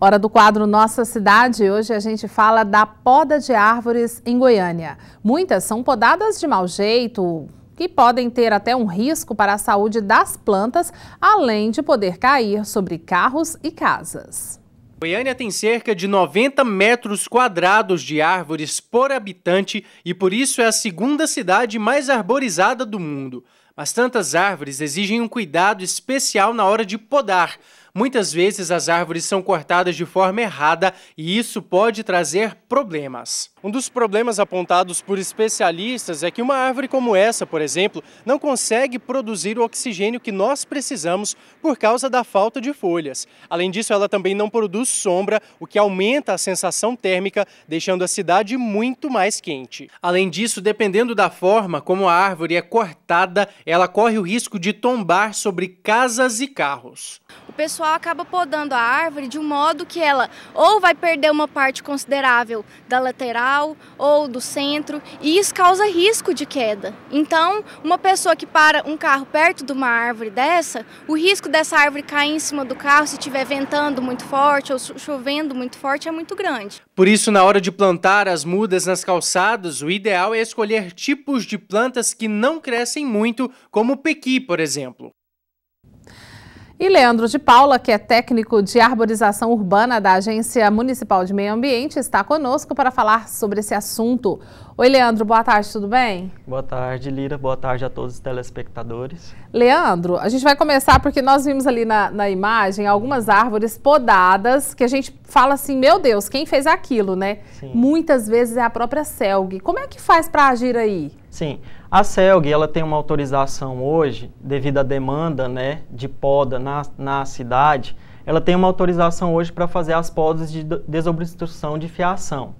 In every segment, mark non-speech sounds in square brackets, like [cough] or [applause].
Hora do quadro Nossa Cidade, hoje a gente fala da poda de árvores em Goiânia. Muitas são podadas de mau jeito, que podem ter até um risco para a saúde das plantas, além de poder cair sobre carros e casas. Goiânia tem cerca de 90 metros quadrados de árvores por habitante e por isso é a segunda cidade mais arborizada do mundo. Mas tantas árvores exigem um cuidado especial na hora de podar. Muitas vezes as árvores são cortadas de forma errada e isso pode trazer problemas. Um dos problemas apontados por especialistas é que uma árvore como essa, por exemplo, não consegue produzir o oxigênio que nós precisamos por causa da falta de folhas. Além disso, ela também não produz sombra, o que aumenta a sensação térmica, deixando a cidade muito mais quente. Além disso, dependendo da forma como a árvore é cortada, ela corre o risco de tombar sobre casas e carros. O pessoal pessoal acaba podando a árvore de um modo que ela ou vai perder uma parte considerável da lateral ou do centro, e isso causa risco de queda. Então, uma pessoa que para um carro perto de uma árvore dessa, o risco dessa árvore cair em cima do carro se estiver ventando muito forte ou chovendo muito forte é muito grande. Por isso, na hora de plantar as mudas nas calçadas, o ideal é escolher tipos de plantas que não crescem muito, como o pequi, por exemplo. E Leandro de Paula, que é técnico de arborização urbana da Agência Municipal de Meio Ambiente, está conosco para falar sobre esse assunto. Oi, Leandro, boa tarde, tudo bem? Boa tarde, Lira, boa tarde a todos os telespectadores. Leandro, a gente vai começar porque nós vimos ali na, na imagem algumas árvores podadas que a gente fala assim, meu Deus, quem fez aquilo, né? Sim. Muitas vezes é a própria Selg. Como é que faz para agir aí? Sim. A CELG, ela tem uma autorização hoje, devido à demanda né, de poda na, na cidade, ela tem uma autorização hoje para fazer as podas de desobstrução de fiação.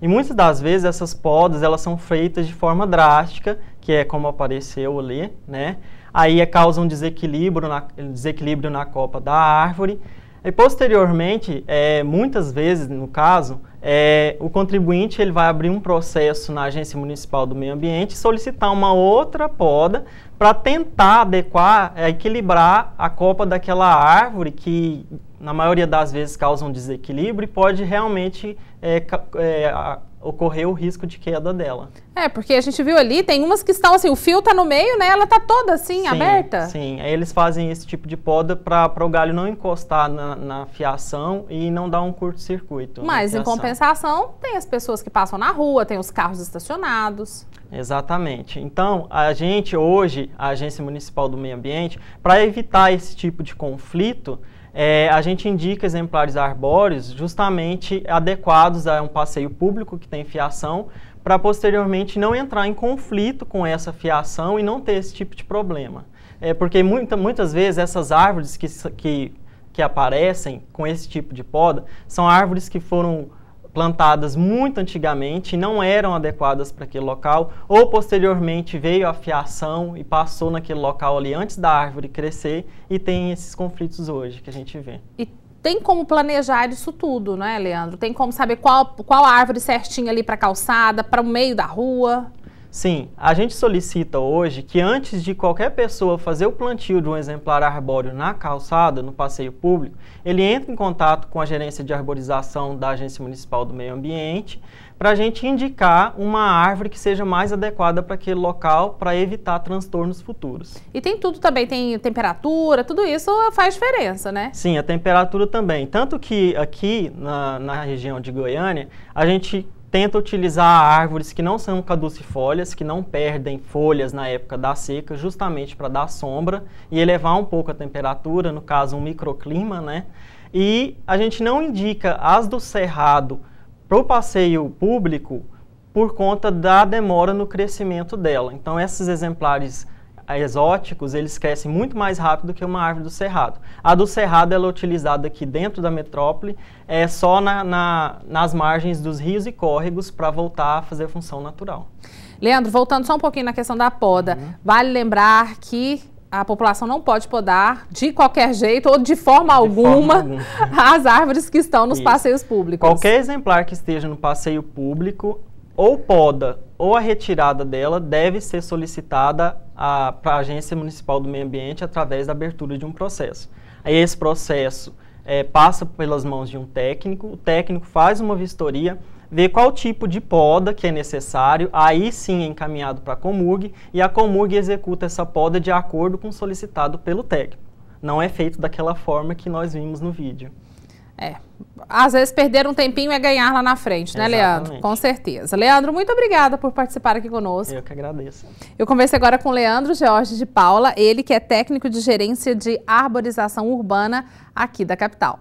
E muitas das vezes essas podas, elas são feitas de forma drástica, que é como apareceu ali, né? Aí é, causa um desequilíbrio na, desequilíbrio na copa da árvore, e posteriormente, é, muitas vezes, no caso, é, o contribuinte ele vai abrir um processo na Agência Municipal do Meio Ambiente e solicitar uma outra poda para tentar adequar, é, equilibrar a copa daquela árvore que, na maioria das vezes, causa um desequilíbrio e pode realmente é, é ocorrer o risco de queda dela. É, porque a gente viu ali, tem umas que estão assim, o fio tá no meio, né? Ela tá toda assim, sim, aberta. Sim, aí eles fazem esse tipo de poda para o galho não encostar na, na, fiação e não dar um curto-circuito. Mas em compensação, tem as pessoas que passam na rua, tem os carros estacionados. Exatamente. Então, a gente hoje, a Agência Municipal do Meio Ambiente, para evitar esse tipo de conflito, é, a gente indica exemplares arbóreos justamente adequados a um passeio público que tem fiação, para posteriormente não entrar em conflito com essa fiação e não ter esse tipo de problema. É, porque muita, muitas vezes essas árvores que, que, que aparecem com esse tipo de poda são árvores que foram plantadas muito antigamente, não eram adequadas para aquele local, ou posteriormente veio a fiação e passou naquele local ali antes da árvore crescer e tem esses conflitos hoje que a gente vê. E tem como planejar isso tudo, né, Leandro? Tem como saber qual, qual árvore certinha ali para calçada, para o meio da rua? Sim, a gente solicita hoje que antes de qualquer pessoa fazer o plantio de um exemplar arbóreo na calçada, no passeio público, ele entre em contato com a gerência de arborização da Agência Municipal do Meio Ambiente para a gente indicar uma árvore que seja mais adequada para aquele local para evitar transtornos futuros. E tem tudo também, tem temperatura, tudo isso faz diferença, né? Sim, a temperatura também. Tanto que aqui na, na região de Goiânia, a gente tenta utilizar árvores que não são caducifólias, que não perdem folhas na época da seca, justamente para dar sombra e elevar um pouco a temperatura, no caso um microclima, né? E a gente não indica as do cerrado para o passeio público por conta da demora no crescimento dela. Então esses exemplares exóticos, eles crescem muito mais rápido que uma árvore do cerrado. A do cerrado ela é utilizada aqui dentro da metrópole, é só na, na, nas margens dos rios e córregos para voltar a fazer função natural. Leandro, voltando só um pouquinho na questão da poda, uhum. vale lembrar que a população não pode podar de qualquer jeito ou de forma, de alguma, forma alguma, [laughs] as árvores que estão nos Isso. passeios públicos. Qualquer exemplar que esteja no passeio público, ou poda ou a retirada dela deve ser solicitada para a Agência Municipal do Meio Ambiente através da abertura de um processo. Aí esse processo é, passa pelas mãos de um técnico, o técnico faz uma vistoria, vê qual tipo de poda que é necessário, aí sim é encaminhado para a Comurg e a Comurg executa essa poda de acordo com o solicitado pelo técnico. Não é feito daquela forma que nós vimos no vídeo. É. Às vezes perder um tempinho é ganhar lá na frente, né, Exatamente. Leandro? Com certeza. Leandro, muito obrigada por participar aqui conosco. Eu que agradeço. Eu conversei agora com Leandro Jorge de Paula, ele que é técnico de gerência de arborização urbana aqui da capital.